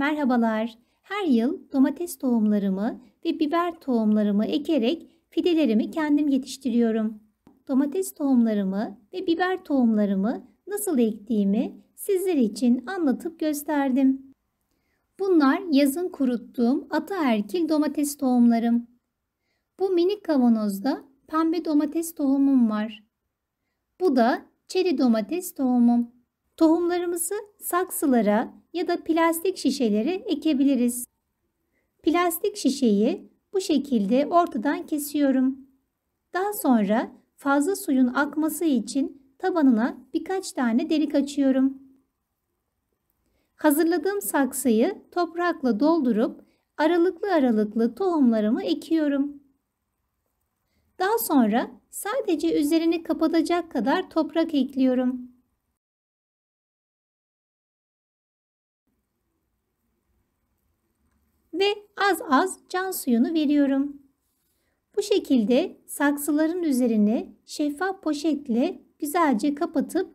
Merhabalar. Her yıl domates tohumlarımı ve biber tohumlarımı ekerek fidelerimi kendim yetiştiriyorum. Domates tohumlarımı ve biber tohumlarımı nasıl ektiğimi sizler için anlatıp gösterdim. Bunlar yazın kuruttuğum ataerkil domates tohumlarım. Bu minik kavanozda pembe domates tohumum var. Bu da çeri domates tohumum. Tohumlarımızı saksılara ya da plastik şişelere ekebiliriz. Plastik şişeyi bu şekilde ortadan kesiyorum. Daha sonra fazla suyun akması için tabanına birkaç tane delik açıyorum. Hazırladığım saksıyı toprakla doldurup aralıklı aralıklı tohumlarımı ekiyorum. Daha sonra sadece üzerini kapatacak kadar toprak ekliyorum. az az can suyunu veriyorum. Bu şekilde saksıların üzerine şeffaf poşetle güzelce kapatıp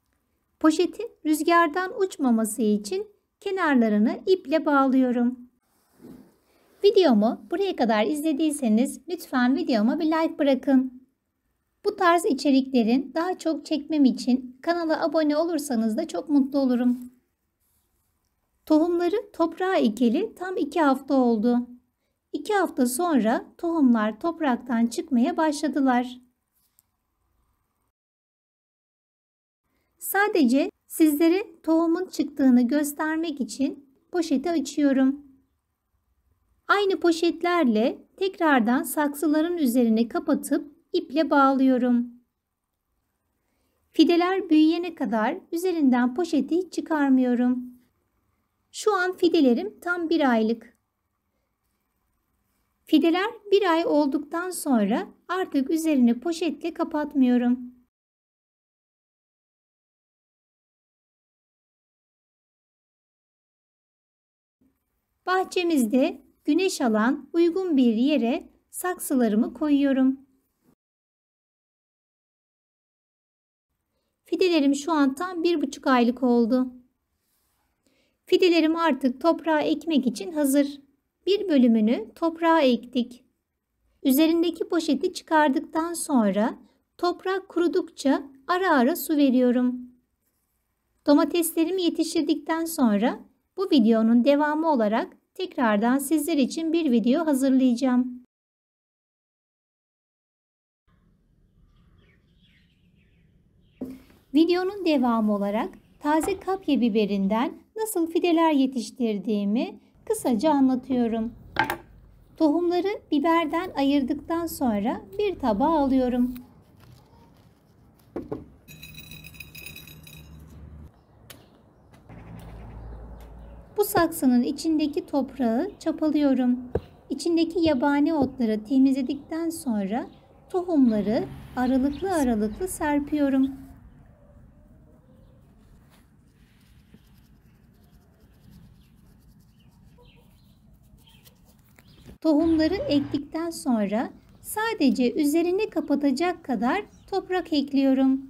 poşeti rüzgardan uçmaması için kenarlarını iple bağlıyorum. Videomu buraya kadar izlediyseniz lütfen videoma bir like bırakın. Bu tarz içeriklerin daha çok çekmem için kanala abone olursanız da çok mutlu olurum. Tohumları toprağa ekeli tam 2 hafta oldu. İki hafta sonra tohumlar topraktan çıkmaya başladılar. Sadece sizlere tohumun çıktığını göstermek için poşeti açıyorum. Aynı poşetlerle tekrardan saksıların üzerine kapatıp iple bağlıyorum. Fideler büyüyene kadar üzerinden poşeti çıkarmıyorum. Şu an fidelerim tam bir aylık. Fideler bir ay olduktan sonra artık üzerini poşetle kapatmıyorum. Bahçemizde güneş alan uygun bir yere saksılarımı koyuyorum. Fidelerim şu an tam bir buçuk aylık oldu. Fidelerim artık toprağa ekmek için hazır bir bölümünü toprağa ektik. Üzerindeki poşeti çıkardıktan sonra toprak kurudukça ara ara su veriyorum. Domateslerimi yetiştirdikten sonra bu videonun devamı olarak tekrardan sizler için bir video hazırlayacağım. Videonun devamı olarak taze kapya biberinden nasıl fideler yetiştirdiğimi Kısaca anlatıyorum. Tohumları biberden ayırdıktan sonra bir tabağa alıyorum. Bu saksının içindeki toprağı çapalıyorum. İçindeki yabani otları temizledikten sonra tohumları aralıklı aralıklı serpiyorum. Tohumları ektikten sonra sadece üzerine kapatacak kadar toprak ekliyorum.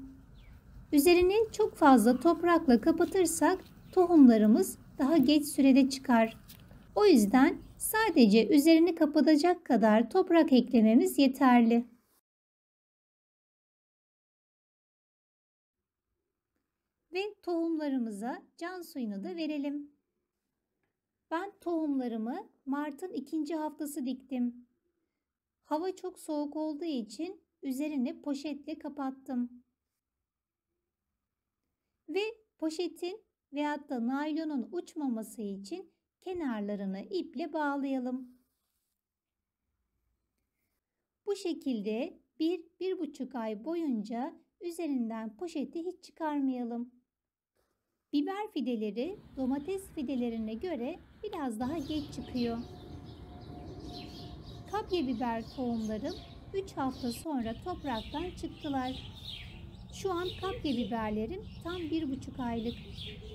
Üzerini çok fazla toprakla kapatırsak tohumlarımız daha geç sürede çıkar. O yüzden sadece üzerini kapatacak kadar toprak eklememiz yeterli. Ve tohumlarımıza can suyunu da verelim. Ben tohumlarımı Mart'ın ikinci haftası diktim. Hava çok soğuk olduğu için üzerini poşetle kapattım. Ve poşetin veyahut da naylonun uçmaması için kenarlarını iple bağlayalım. Bu şekilde 1-1,5 ay boyunca üzerinden poşeti hiç çıkarmayalım. Biber fideleri domates fidelerine göre biraz daha geç çıkıyor. Kapya biber tohumlarım 3 hafta sonra topraktan çıktılar. Şu an kapya biberlerim tam 1,5 aylık.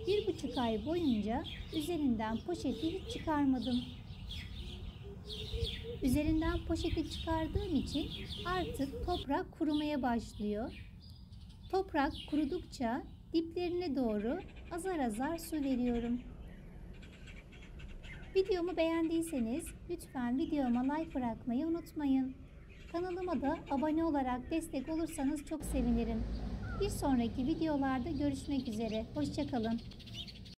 1,5 ay boyunca üzerinden poşeti hiç çıkarmadım. Üzerinden poşeti çıkardığım için artık toprak kurumaya başlıyor. Toprak kurudukça diplerine doğru azar azar su veriyorum. Videomu beğendiyseniz lütfen videoma like bırakmayı unutmayın. Kanalıma da abone olarak destek olursanız çok sevinirim. Bir sonraki videolarda görüşmek üzere. Hoşçakalın.